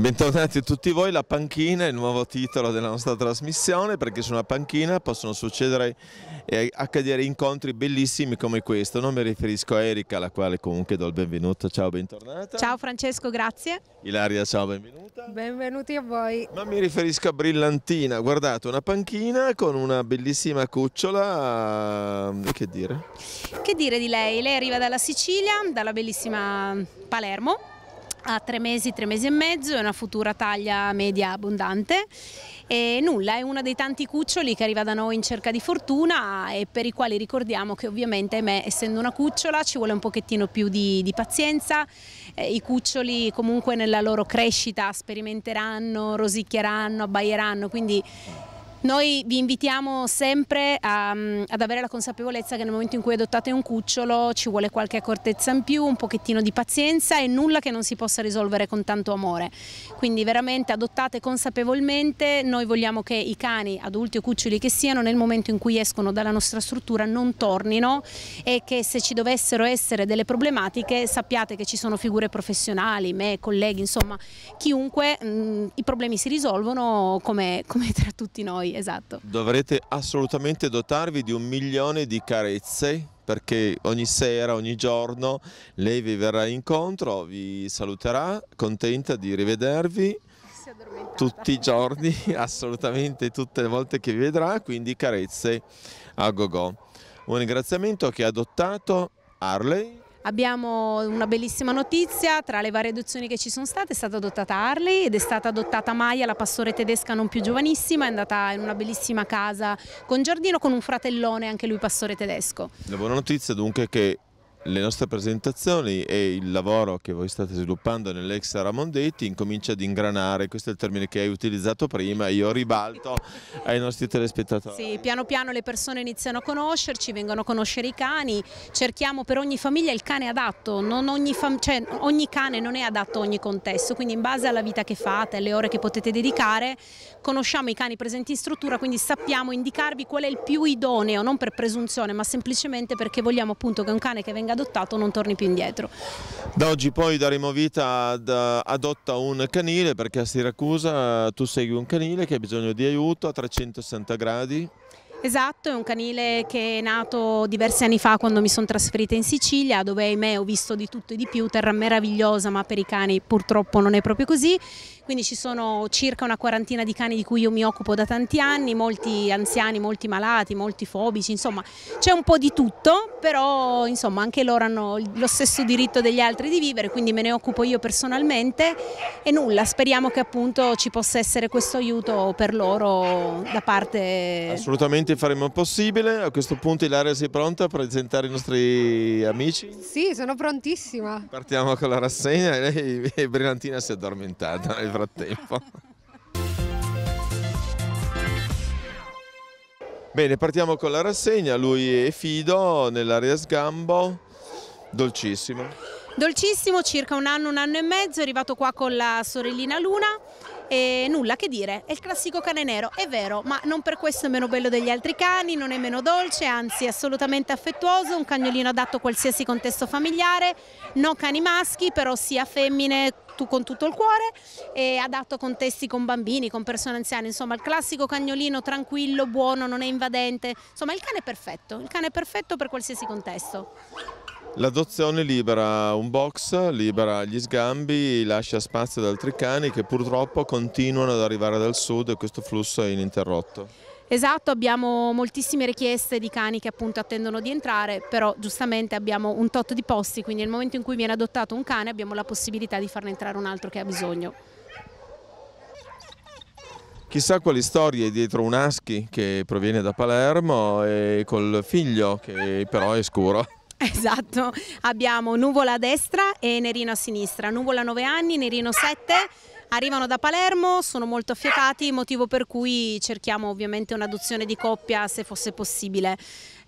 Bentornati a tutti voi, la panchina è il nuovo titolo della nostra trasmissione perché su una panchina possono succedere e accadere incontri bellissimi come questo. Non mi riferisco a Erika, alla quale comunque do il benvenuto. Ciao, bentornata. Ciao Francesco, grazie. Ilaria, ciao, benvenuta. Benvenuti a voi. Ma mi riferisco a Brillantina, guardate una panchina con una bellissima cucciola, ehm, che dire? Che dire di lei? Lei arriva dalla Sicilia, dalla bellissima Palermo a tre mesi, tre mesi e mezzo, è una futura taglia media abbondante e nulla, è uno dei tanti cuccioli che arriva da noi in cerca di fortuna e per i quali ricordiamo che ovviamente ahimè, essendo una cucciola ci vuole un pochettino più di, di pazienza, eh, i cuccioli comunque nella loro crescita sperimenteranno, rosicchieranno, abbaieranno, quindi noi vi invitiamo sempre a, mm, ad avere la consapevolezza che nel momento in cui adottate un cucciolo ci vuole qualche accortezza in più, un pochettino di pazienza e nulla che non si possa risolvere con tanto amore. Quindi veramente adottate consapevolmente, noi vogliamo che i cani, adulti o cuccioli che siano, nel momento in cui escono dalla nostra struttura non tornino e che se ci dovessero essere delle problematiche sappiate che ci sono figure professionali, me, colleghi, insomma chiunque, mh, mm, i problemi si risolvono come, come tra tutti noi esatto. Dovrete assolutamente dotarvi di un milione di carezze perché ogni sera, ogni giorno lei vi verrà incontro, vi saluterà, contenta di rivedervi tutti i giorni, assolutamente tutte le volte che vi vedrà, quindi carezze a go -go. Un ringraziamento che ha adottato Harley Abbiamo una bellissima notizia, tra le varie adozioni che ci sono state è stata adottata Harley ed è stata adottata Maya, la pastore tedesca non più giovanissima, è andata in una bellissima casa con giardino con un fratellone, anche lui pastore tedesco. La buona notizia dunque è che le nostre presentazioni e il lavoro che voi state sviluppando nell'ex Ramondetti incomincia ad ingranare, questo è il termine che hai utilizzato prima, io ribalto ai nostri telespettatori. Sì, piano piano le persone iniziano a conoscerci, vengono a conoscere i cani, cerchiamo per ogni famiglia il cane adatto, ogni, cioè, ogni cane non è adatto a ogni contesto, quindi in base alla vita che fate, alle ore che potete dedicare, conosciamo i cani presenti in struttura, quindi sappiamo indicarvi qual è il più idoneo, non per presunzione ma semplicemente perché vogliamo appunto che un cane che venga venga adottato non torni più indietro. Da oggi poi daremo vita ad eh, adotta un canile perché a Siracusa eh, tu segui un canile che ha bisogno di aiuto a 360 gradi Esatto, è un canile che è nato diversi anni fa quando mi sono trasferita in Sicilia dove ahimè ho visto di tutto e di più, terra meravigliosa ma per i cani purtroppo non è proprio così, quindi ci sono circa una quarantina di cani di cui io mi occupo da tanti anni, molti anziani, molti malati, molti fobici, insomma c'è un po' di tutto, però insomma anche loro hanno lo stesso diritto degli altri di vivere, quindi me ne occupo io personalmente e nulla, speriamo che appunto ci possa essere questo aiuto per loro da parte... Assolutamente Sicuramente faremo il possibile, a questo punto Ilaria si è pronta a presentare i nostri amici? Sì, sono prontissima. Partiamo con la rassegna e, e Brillantina si è addormentata nel frattempo. Bene, partiamo con la rassegna, lui e Fido nell'area sgambo, dolcissimo. Dolcissimo, circa un anno, un anno e mezzo, è arrivato qua con la sorellina Luna e nulla che dire, è il classico cane nero, è vero, ma non per questo è meno bello degli altri cani, non è meno dolce, anzi assolutamente affettuoso, un cagnolino adatto a qualsiasi contesto familiare, no cani maschi, però sia femmine con tutto il cuore e adatto a contesti con bambini, con persone anziane, insomma il classico cagnolino tranquillo, buono, non è invadente, insomma il cane è perfetto, il cane è perfetto per qualsiasi contesto. L'adozione libera un box, libera gli sgambi, lascia spazio ad altri cani che purtroppo continuano ad arrivare dal sud e questo flusso è ininterrotto. Esatto, abbiamo moltissime richieste di cani che appunto attendono di entrare, però giustamente abbiamo un tot di posti, quindi nel momento in cui viene adottato un cane abbiamo la possibilità di farne entrare un altro che ha bisogno. Chissà quali storie dietro un aschi che proviene da Palermo e col figlio che però è scuro. Esatto, abbiamo Nuvola a destra e Nerino a sinistra, Nuvola 9 anni, Nerino 7 Arrivano da Palermo, sono molto affiatati, motivo per cui cerchiamo ovviamente un'adozione di coppia se fosse possibile.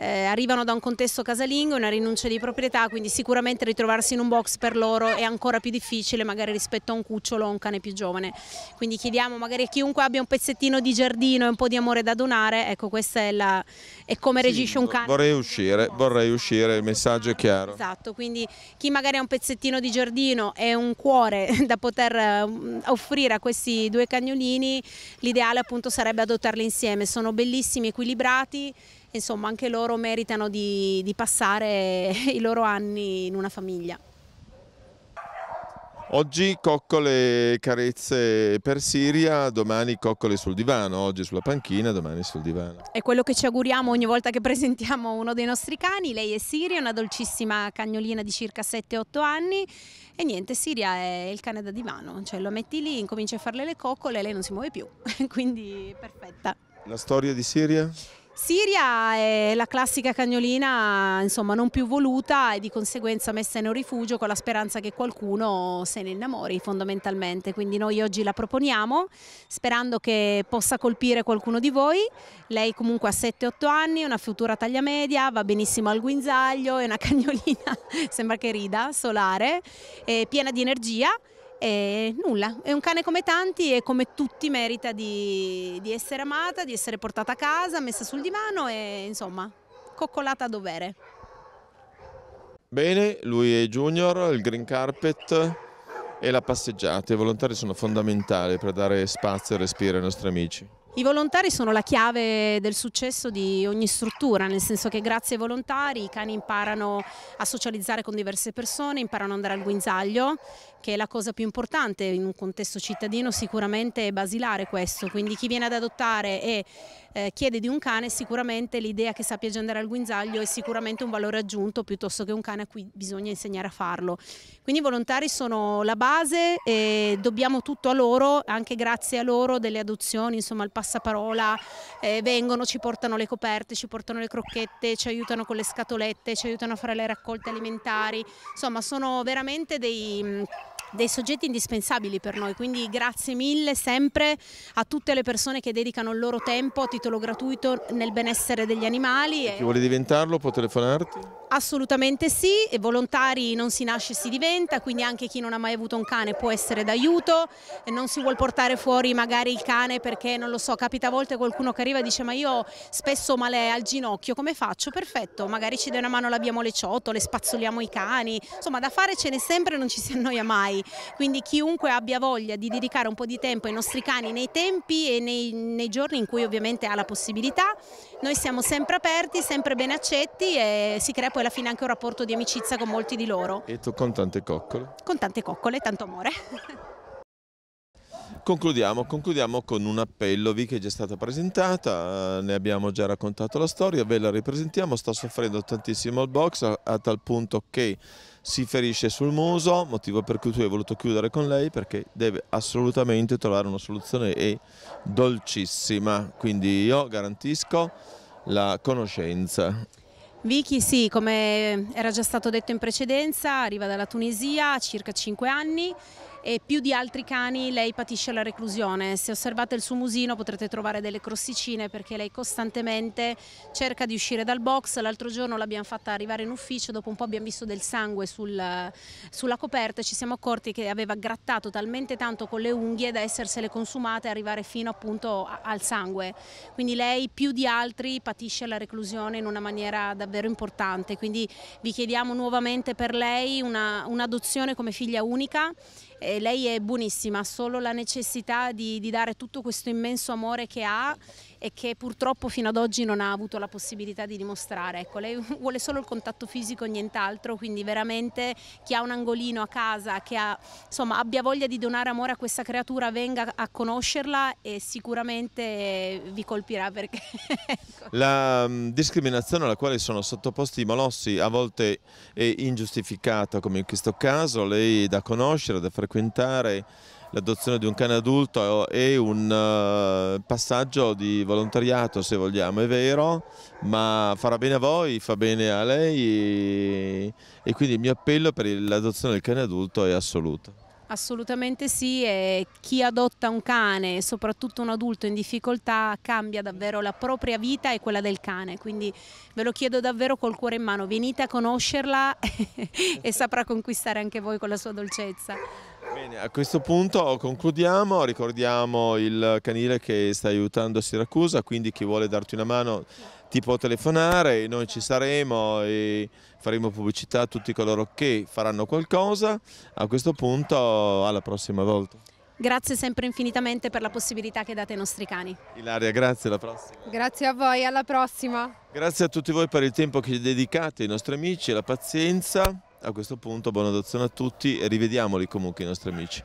Eh, arrivano da un contesto casalingo, una rinuncia di proprietà, quindi sicuramente ritrovarsi in un box per loro è ancora più difficile magari rispetto a un cucciolo o un cane più giovane. Quindi chiediamo magari a chiunque abbia un pezzettino di giardino e un po' di amore da donare, ecco questa è, la, è come sì, regisce un cane. Vorrei uscire, vorrei uscire, il messaggio è chiaro. Esatto, quindi chi magari ha un pezzettino di giardino e un cuore da poter eh, offrire a questi due cagnolini l'ideale appunto sarebbe adottarli insieme, sono bellissimi, equilibrati insomma anche loro meritano di, di passare i loro anni in una famiglia. Oggi coccole carezze per Siria, domani coccole sul divano, oggi sulla panchina, domani sul divano. È quello che ci auguriamo ogni volta che presentiamo uno dei nostri cani, lei è Siria, una dolcissima cagnolina di circa 7-8 anni e niente, Siria è il cane da divano, cioè lo metti lì, incomincia a farle le coccole e lei non si muove più, quindi perfetta. La storia di Siria? Siria è la classica cagnolina insomma, non più voluta e di conseguenza messa in un rifugio con la speranza che qualcuno se ne innamori fondamentalmente, quindi noi oggi la proponiamo sperando che possa colpire qualcuno di voi, lei comunque ha 7-8 anni, una futura taglia media, va benissimo al guinzaglio, è una cagnolina, sembra che rida, solare, piena di energia e nulla, è un cane come tanti e come tutti merita di, di essere amata, di essere portata a casa, messa sul divano e insomma coccolata a dovere. Bene, lui è Junior, il green carpet e la passeggiata. I volontari sono fondamentali per dare spazio e respiro ai nostri amici. I volontari sono la chiave del successo di ogni struttura, nel senso che grazie ai volontari i cani imparano a socializzare con diverse persone, imparano ad andare al guinzaglio, che è la cosa più importante in un contesto cittadino sicuramente è basilare questo, quindi chi viene ad adottare e eh, chiede di un cane sicuramente l'idea che sappia già andare al guinzaglio è sicuramente un valore aggiunto piuttosto che un cane a cui bisogna insegnare a farlo. Quindi i volontari sono la base e dobbiamo tutto a loro, anche grazie a loro delle adozioni, insomma il passaparola, eh, vengono, ci portano le coperte, ci portano le crocchette, ci aiutano con le scatolette, ci aiutano a fare le raccolte alimentari, insomma sono veramente dei dei soggetti indispensabili per noi, quindi grazie mille sempre a tutte le persone che dedicano il loro tempo a titolo gratuito nel benessere degli animali. E... Chi vuole diventarlo può telefonarti? Assolutamente sì, e volontari non si nasce si diventa, quindi anche chi non ha mai avuto un cane può essere d'aiuto, non si vuole portare fuori magari il cane perché non lo so, capita a volte qualcuno che arriva e dice ma io spesso ho male al ginocchio, come faccio? Perfetto, magari ci dai una mano, laviamo le ciotole, spazzoliamo i cani, insomma da fare ce n'è sempre e non ci si annoia mai animali, quindi chiunque abbia voglia di dedicare un po' di tempo ai nostri cani nei tempi e nei, nei giorni in cui ovviamente ha la possibilità, noi siamo sempre aperti, sempre ben accetti e si crea poi alla fine anche un rapporto di amicizia con molti di loro. E tu con tante coccole? Con tante coccole, tanto amore. Concludiamo, concludiamo, con un appello, vi che è già stata presentata, eh, ne abbiamo già raccontato la storia, ve la ripresentiamo, sta soffrendo tantissimo il box a, a tal punto che si ferisce sul muso, motivo per cui tu hai voluto chiudere con lei perché deve assolutamente trovare una soluzione e dolcissima, quindi io garantisco la conoscenza. Vicky sì, come era già stato detto in precedenza, arriva dalla Tunisia, circa 5 anni, e più di altri cani lei patisce la reclusione. Se osservate il suo musino potrete trovare delle crosticine perché lei costantemente cerca di uscire dal box. L'altro giorno l'abbiamo fatta arrivare in ufficio, dopo un po' abbiamo visto del sangue sul, sulla coperta e ci siamo accorti che aveva grattato talmente tanto con le unghie da essersele consumate e arrivare fino appunto al sangue. Quindi lei più di altri patisce la reclusione in una maniera davvero importante. Quindi vi chiediamo nuovamente per lei un'adozione una come figlia unica eh, lei è buonissima, ha solo la necessità di, di dare tutto questo immenso amore che ha e che purtroppo fino ad oggi non ha avuto la possibilità di dimostrare. Ecco, lei vuole solo il contatto fisico e nient'altro, quindi veramente chi ha un angolino a casa, che ha, insomma, abbia voglia di donare amore a questa creatura, venga a conoscerla e sicuramente vi colpirà perché... ecco. La mm, discriminazione alla quale sono sottoposti i molossi a volte è ingiustificata come in questo caso, lei da conoscere, da frequentare frequentare l'adozione di un cane adulto è un eh, passaggio di volontariato se vogliamo, è vero, ma farà bene a voi, fa bene a lei e quindi il mio appello per l'adozione del cane adulto è assoluto. Assolutamente sì e chi adotta un cane soprattutto un adulto in difficoltà cambia davvero la propria vita e quella del cane, quindi ve lo chiedo davvero col cuore in mano, venite a conoscerla e saprà conquistare anche voi con la sua dolcezza. Bene, a questo punto concludiamo, ricordiamo il canile che sta aiutando Siracusa, quindi chi vuole darti una mano ti può telefonare, noi ci saremo e faremo pubblicità a tutti coloro che faranno qualcosa. A questo punto alla prossima volta. Grazie sempre infinitamente per la possibilità che date ai nostri cani. Ilaria, grazie, alla prossima. Grazie a voi, alla prossima. Grazie a tutti voi per il tempo che dedicate ai nostri amici, e la pazienza a questo punto buona adozione a tutti e rivediamoli comunque i nostri amici.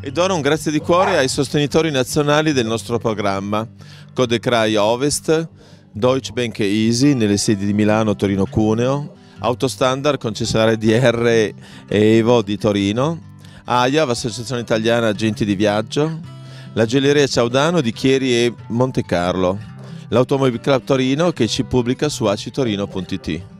E dono un grazie di cuore ai sostenitori nazionali del nostro programma, Codecrai Ovest, Deutsche Bank Easy nelle sedi di Milano, Torino, Cuneo, Autostandard, concessionaria DR e Evo di Torino, AIAV, Associazione Italiana Agenti di Viaggio, la Geleria Ciaudano di Chieri e Monte Carlo, l'Automobile Club Torino che ci pubblica su acitorino.it.